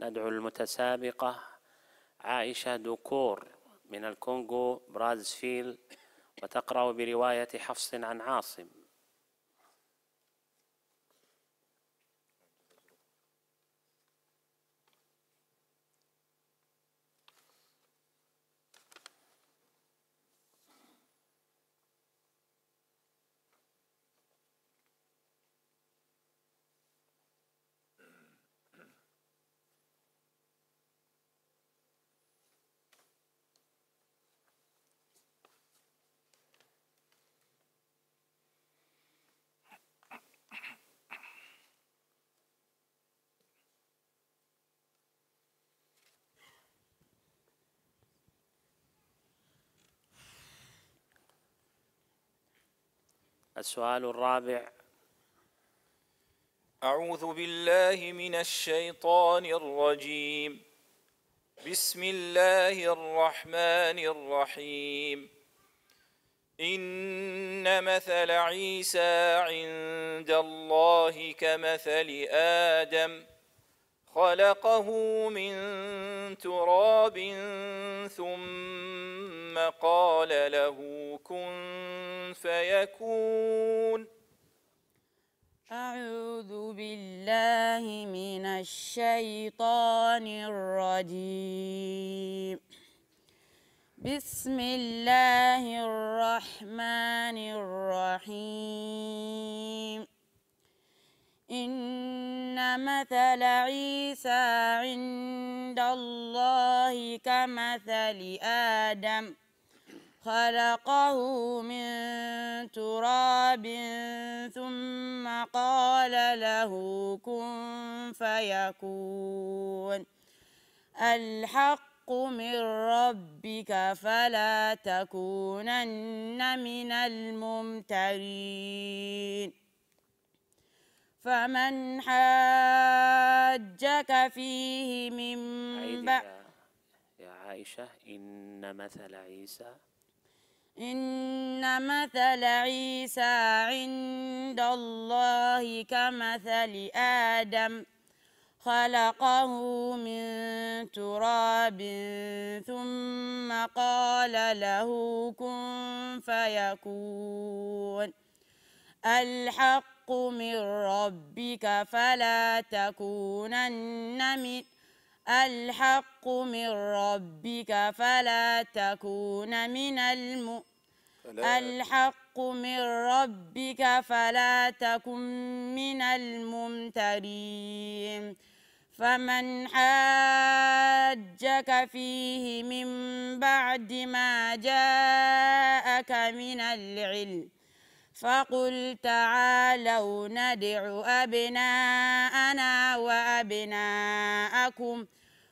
ندعو المتسابقة عائشة دوكور من الكونغو برازفيل وتقرأ برواية حفص عن عاصم السؤال الرابع أعوذ بالله من الشيطان الرجيم بسم الله الرحمن الرحيم إن مثل عيسى عند الله كمثل آدم خلقه من تراب ثم قال له كن فيكون أعوذ بالله من الشيطان الرجيم بسم الله الرحمن الرحيم إن مثل عيسى عند الله كمثل آدم خلقه من تراب ثم قال له كن فيكون الحق من ربك فلا تكونن من الممترين فمن حاجك فيه من بعد يا عائشة إن مثل عيسى إن مثل عيسى عند الله كمثل آدم خلقه من تراب ثم قال له كن فيكون الحق من ربك فلا تكونن من الحق من ربك فلا تكون من الم الحق من ربك فلا تكن من الممترين فمن حاجك فيه من بعد ما جاءك من العلم فقل تعالوا ندع أبناءنا وأبناءكم ۖ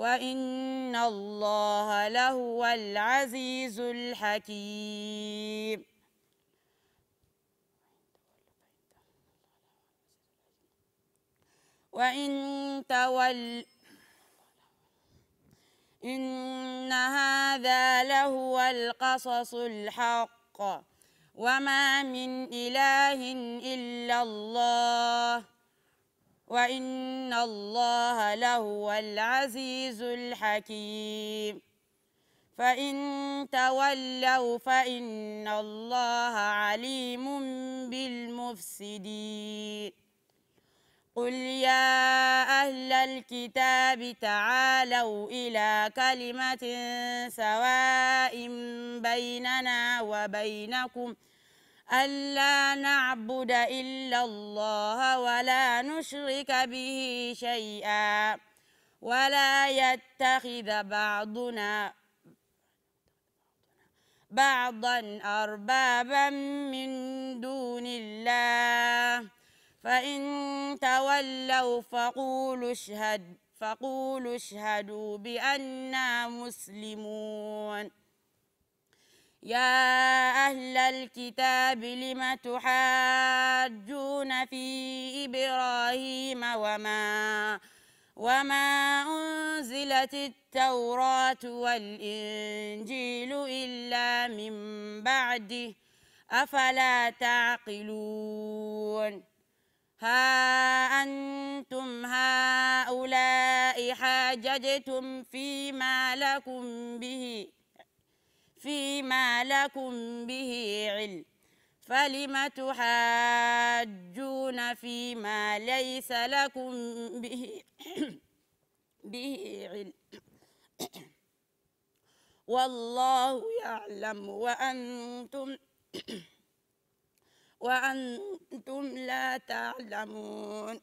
وإن الله لهو العزيز الحكيم وإن تول إن هذا لهو القصص الحق وما من إله إلا الله وإن الله لهو العزيز الحكيم فإن تولوا فإن الله عليم بالمفسدين قل يا أهل الكتاب تعالوا إلى كلمة سواء بيننا وبينكم ۖ ألا نعبد إلا الله ولا نشرك به شيئا ولا يتخذ بعضنا بعضا أربابا من دون الله فإن تولوا فقولوا اشهد فقولوا اشهدوا بأننا مسلمون يا أهل الكتاب لم تحاجون في إبراهيم وما وما أنزلت التوراة والإنجيل إلا من بعده أفلا تعقلون ها أنتم هؤلاء حاججتم فيما لكم به فيما لكم به علم فلم تحاجون فيما ليس لكم به به علم والله يعلم وأنتم وأنتم لا تعلمون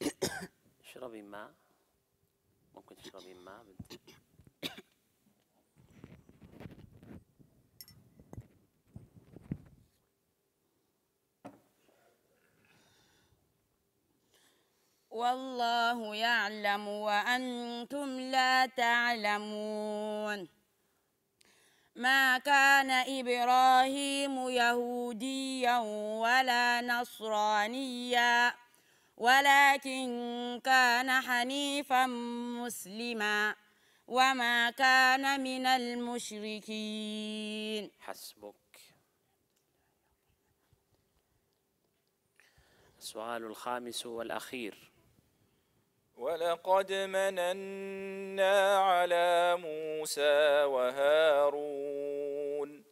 اشربي ماء ممكن تشربي ماء بدك والله يعلم وأنتم لا تعلمون ما كان إبراهيم يهوديا ولا نصرانيا ولكن كان حنيفا مسلما وما كان من المشركين حسبك السؤال الخامس والأخير ولقد مننا على موسى وهارون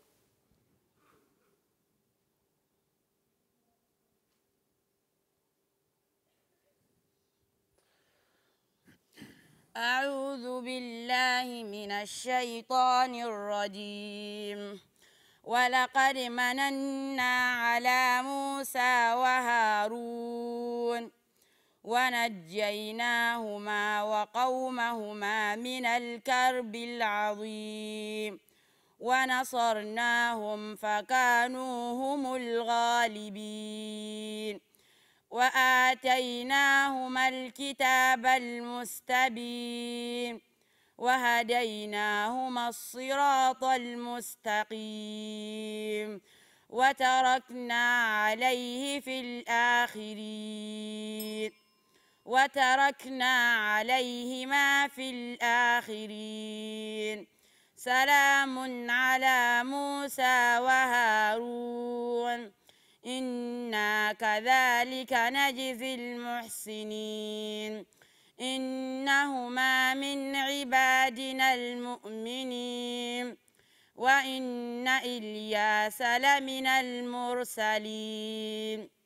أعوذ بالله من الشيطان الرجيم ولقد مننا على موسى وهارون ونجيناهما وقومهما من الكرب العظيم ونصرناهم فكانوا هم الغالبين وآتيناهما الكتاب المستبين وهديناهما الصراط المستقيم وتركنا عليه في الآخرين وتركنا عليهما في الآخرين سلام على موسى وهارون إنا كذلك نجزي المحسنين إنهما من عبادنا المؤمنين وإن إلياس لمن المرسلين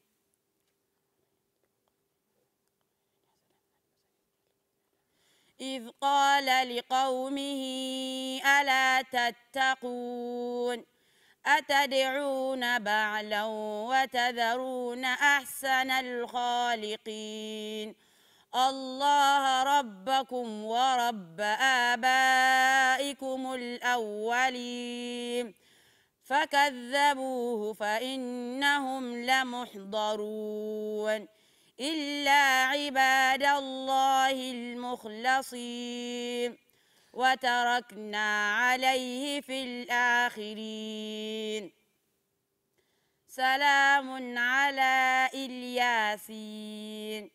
إذ قال لقومه ألا تتقون أتدعون بعلا وتذرون أحسن الخالقين الله ربكم ورب آبائكم الأولين فكذبوه فإنهم لمحضرون إلا عباد الله المخلصين وتركنا عليه في الآخرين سلام على الياسين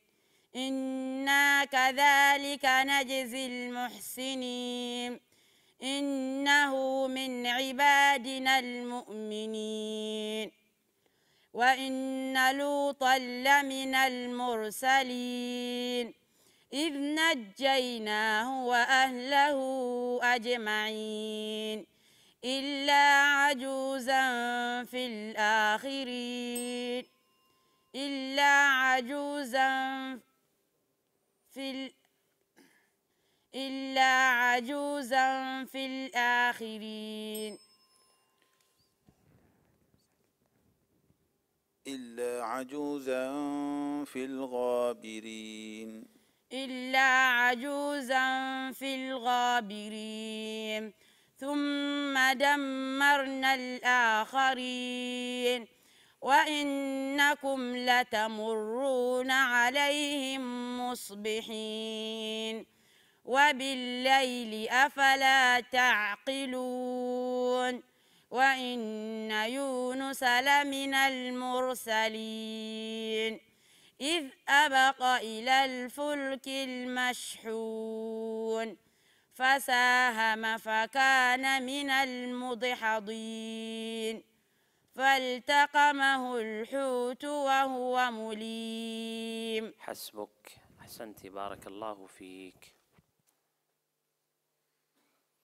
إنا كذلك نجزي المحسنين إنه من عبادنا المؤمنين وإن لوطا لمن المرسلين إذ نجيناه وأهله أجمعين إلا عجوزا في الآخرين إلا عجوزا في ال... إلا عجوزا في الآخرين إلا عجوزا في الغابرين إلا عجوزا في الغابرين ثم دمرنا الآخرين وإنكم لتمرون عليهم مصبحين وبالليل أفلا تعقلون وإن يونس لمن المرسلين إذ أبق إلى الفلك المشحون فساهم فكان من المضحضين فالتقمه الحوت وهو مليم حسبك أحسنت بارك الله فيك